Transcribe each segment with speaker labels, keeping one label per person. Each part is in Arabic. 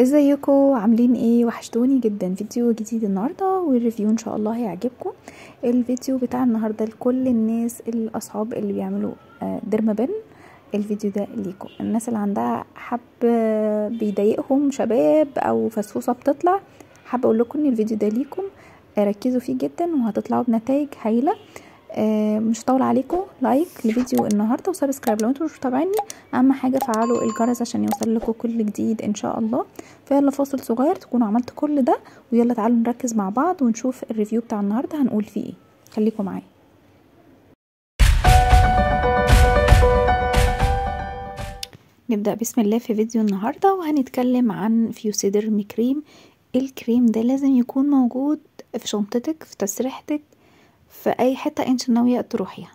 Speaker 1: ازيكم عاملين ايه وحشتوني جدا فيديو جديد النهارده والريفيو ان شاء الله هيعجبكم الفيديو بتاع النهارده لكل الناس الاصحاب اللي بيعملوا بن آه، الفيديو ده ليكم الناس اللي عندها حب آه، بيضايقهم شباب او فسفوسه بتطلع حابه اقول لكم ان الفيديو ده ليكم ركزوا فيه جدا وهتطلعوا بنتائج هايله آه، مش هطول عليكم لايك لفيديو النهارده وسبسكرايب لو انتم مش متابعيني اهم حاجه فعلوا الجرس عشان يوصل لكم كل جديد ان شاء الله فيلا فاصل صغير تكونوا عملت كل ده ويلا تعالوا نركز مع بعض ونشوف الريفيو بتاع النهارده هنقول فيه ايه خليكم معايا نبدأ بسم الله في فيديو النهاردة وهنتكلم عن فيوسيدرم كريم الكريم ده لازم يكون موجود في شنطتك في تسريحتك في اي حتة انت ناوية تروحيها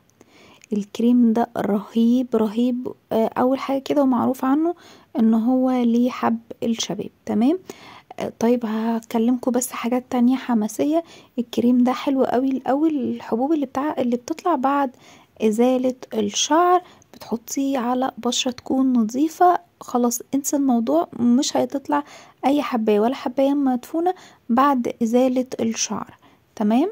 Speaker 1: الكريم ده رهيب رهيب آه، اول حاجة كده ومعروف عنه ان هو ليه حب الشباب تمام آه، طيب هكلمكم بس حاجات تانية حماسية الكريم ده حلو قوي الاول الحبوب اللي بتاع اللي بتطلع بعد ازالة الشعر بتحطيه على بشرة تكون نظيفة خلاص انسى الموضوع مش هتطلع اي حباية ولا حباية مدفونة بعد ازالة الشعر تمام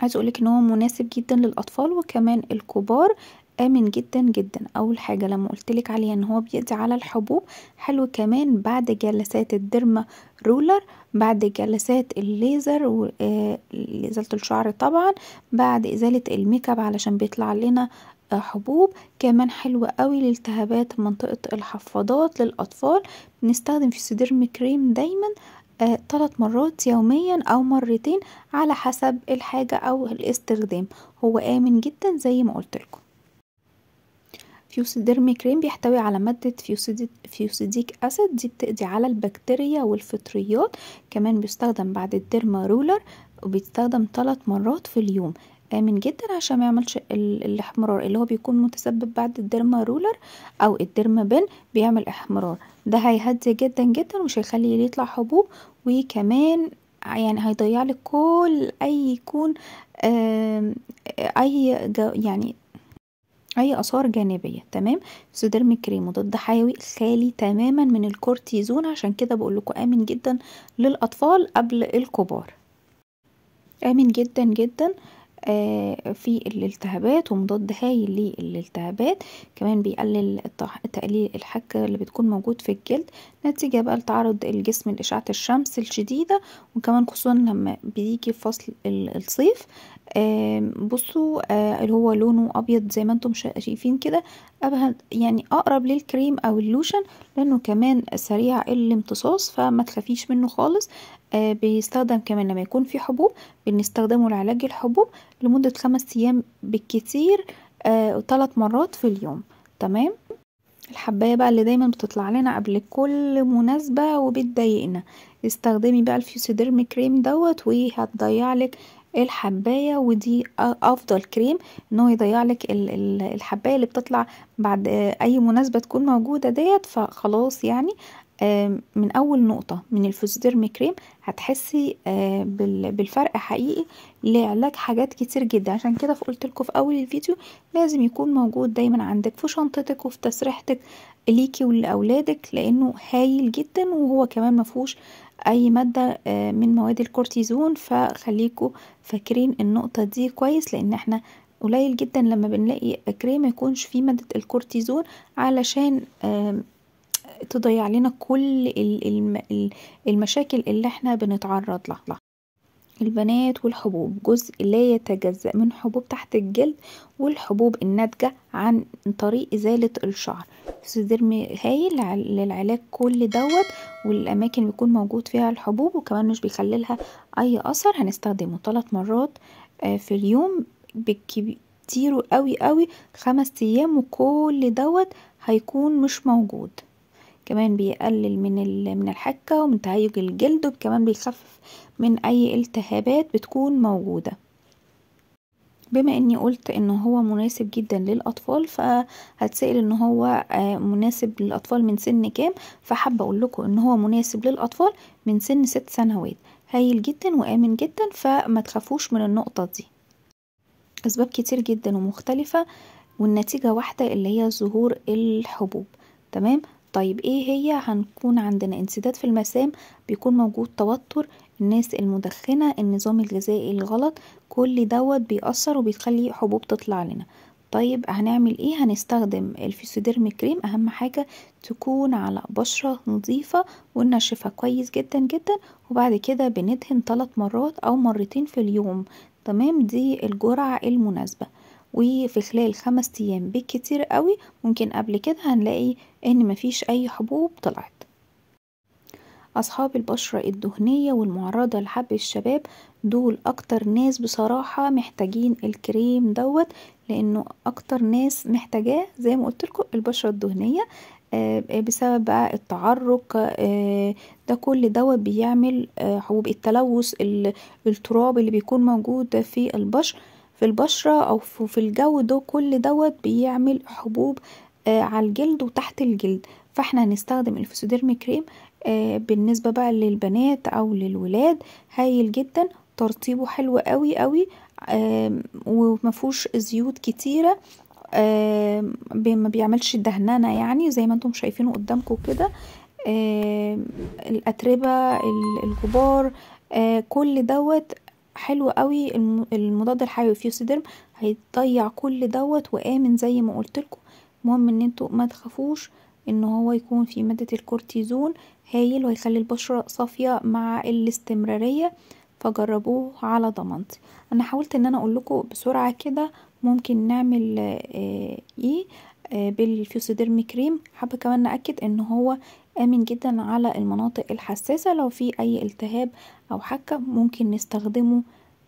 Speaker 1: عايز اقولك ان هو مناسب جدا للاطفال وكمان الكبار امن جدا جدا اول حاجه لما قلتلك عليه ان هو بيقضي على الحبوب حلو كمان بعد جلسات الديرما رولر بعد جلسات الليزر وازاله آه، الشعر طبعا بعد ازاله الميك اب علشان بيطلع لنا آه، حبوب كمان حلو قوي لالتهابات منطقه الحفاضات للاطفال بنستخدم فيسوديرم كريم دايما آه، ثلاث مرات يوميًا أو مرتين على حسب الحاجة أو الاستخدام هو آمن جدًا زي ما قلت لكم فيوسيديرم كريم بيحتوي على مادة فيوسيديك أسيد دي بتقضي على البكتيريا والفطريات كمان بيستخدم بعد الديرما رولر وبيستخدم ثلاث مرات في اليوم آمن جدا عشان ما يعملش الاحمرار اللي هو بيكون متسبب بعد الديرما رولر او الديرما بن بيعمل احمرار ده هيهدي جدا جدا ومش هيخلي يطلع حبوب وكمان يعني هيضيع لك كل اي يكون اي يعني اي اثار جانبيه تمام سوديرم كريم ضد حيوي خالي تماما من الكورتيزون عشان كده بقول لكم امن جدا للاطفال قبل الكبار امن جدا جدا آه آه، في الالتهابات ومضاد هايل للالتهابات كمان بيقلل تقليل الحكة اللي بتكون موجود في الجلد نتيجة بقى لتعرض الجسم لإشعة الشمس الشديدة وكمان خصوصا لما بيجي فصل الصيف بصوا آه، اللي هو لونه ابيض زي ما انتم شايفين كده ابهد يعني اقرب للكريم او اللوشن لانه كمان سريع الامتصاص فما تخافيش منه خالص آه، بيستخدم كمان لما يكون في حبوب بنستخدمه لعلاج الحبوب لمدة خمس ايام بالكتير آه، ثلاث مرات في اليوم تمام الحباية بقى اللي دايما بتطلع لنا قبل كل مناسبة وبتضايقنا استخدمي بقى الفيوسيديرم كريم دوت لك الحباية ودي افضل كريم ان هو يضيعلك الحباية اللي بتطلع بعد اي مناسبة تكون موجودة ديت فخلاص يعني من اول نقطة من الفوسديرم كريم هتحسي آه، بالفرق حقيقي لعلاج حاجات كتير جدا عشان كده فقلت لكم في اول الفيديو لازم يكون موجود دايما عندك في شنطتك وفي تسريحتك ليكي ولاولادك لانه هايل جدا وهو كمان مفهوش اي مادة آه، من مواد الكورتيزون فخليكوا فاكرين النقطة دي كويس لان احنا قليل جدا لما بنلاقي كريم يكونش فيه مادة الكورتيزون علشان تضيع لنا كل المشاكل اللي احنا بنتعرض لها البنات والحبوب جزء لا يتجزأ من حبوب تحت الجلد والحبوب الناتجة عن طريق إزالة الشعر سيدرم هايل للعلاج كل دوت والأماكن بيكون موجود فيها الحبوب وكمان مش بيخللها أي أثر هنستخدمه ثلاث مرات آه، في اليوم بكتيره قوي قوي خمس أيام وكل دوت هيكون مش موجود كمان بيقلل من من الحكة ومن تهيج الجلد وكمان بيخفف من اي التهابات بتكون موجودة بما اني قلت ان هو مناسب جدا للاطفال فهتسأل ان هو آه، مناسب للاطفال من سن كام فحابة اقول لكم ان هو مناسب للاطفال من سن ست سنوات هايل جدا وامن جدا فما تخافوش من النقطة دي اسباب كتير جدا ومختلفة والنتيجة واحدة اللي هي ظهور الحبوب تمام طيب ايه هي هنكون عندنا انسداد في المسام بيكون موجود توتر الناس المدخنة النظام الغذائي الغلط كل دوت بيأثر وبيخلي حبوب تطلع لنا طيب هنعمل ايه هنستخدم الفيسوديرم كريم اهم حاجة تكون على بشرة نظيفة وننشفها كويس جدا جدا وبعد كده بندهن ثلاث مرات او مرتين في اليوم تمام دي الجرعة المناسبة وفي خلال خمس ايام بالكتير قوي ممكن قبل كده هنلاقي ان مفيش اي حبوب طلعت أصحاب البشرة الدهنية والمعرضة لحب الشباب دول أكتر ناس بصراحة محتاجين الكريم دوت لأنه أكتر ناس محتاجاه زي ما لكم البشرة الدهنية آه، بسبب بقى التعرق آه، ده كل دوت بيعمل آه، حبوب التلوث التراب اللي بيكون موجود في البشر في البشرة أو في الجو ده كل دوت بيعمل حبوب آه، على الجلد وتحت الجلد فاحنا هنستخدم الفسوديرم كريم آه، بالنسبة بقى للبنات أو للولاد هايل جدا ترطيبه حلو قوي قوي ومفهوش زيوت كتيرة ما بيعملش دهنانة يعني زي ما انتم شايفينه قدامكم كده الأتربة الجبار آه، كل دوت حلو قوي المضاد الحيوي فيوسيدرم هيضيع كل دوت وامن زي ما قلت لكم المهم ان انتوا ما تخافوش ان هو يكون في ماده الكورتيزون هايل وهيخلي البشره صافيه مع الاستمراريه فجربوه على ضمانتي انا حاولت ان انا اقول لكم بسرعه كده ممكن نعمل آه، ايه آه، بالفيوسيدرم كريم حابه كمان ناكد ان هو آمن جدا على المناطق الحساسة لو في أي التهاب أو حكة ممكن نستخدمه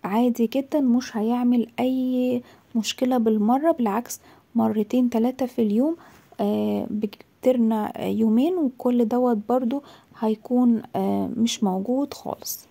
Speaker 1: عادي جدا مش هيعمل أي مشكلة بالمرة بالعكس مرتين تلاتة في اليوم آه بكترنا يومين وكل دوت برضو هيكون آه مش موجود خالص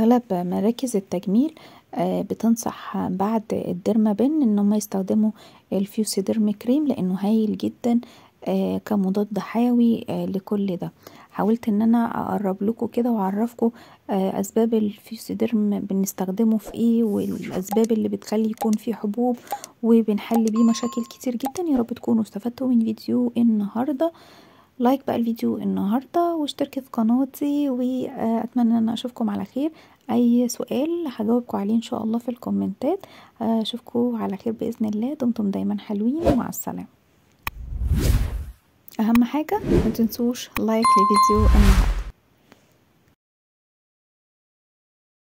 Speaker 1: اغلب مراكز التجميل آه، بتنصح بعد الديرما بن ان يستخدموا الفيوسيديرم كريم لانه هايل جدا آه، كمضاد حيوي آه، لكل ده حاولت ان انا اقرب لكم كده واعرفكم آه، اسباب الفيوسيديرم بنستخدمه في ايه والاسباب اللي بتخلي يكون في حبوب وبنحل بيه مشاكل كتير جدا يا رب تكونوا استفدتوا من فيديو النهارده لايك بقى الفيديو النهارده واشتركوا في قناتي واتمنى ان انا اشوفكم على خير اي سؤال هجاوبكم عليه ان شاء الله في الكومنتات اشوفكم على خير باذن الله دمتم دايما حلوين ومع السلامه اهم حاجه ما تنسوش لايك لفيديو النهارده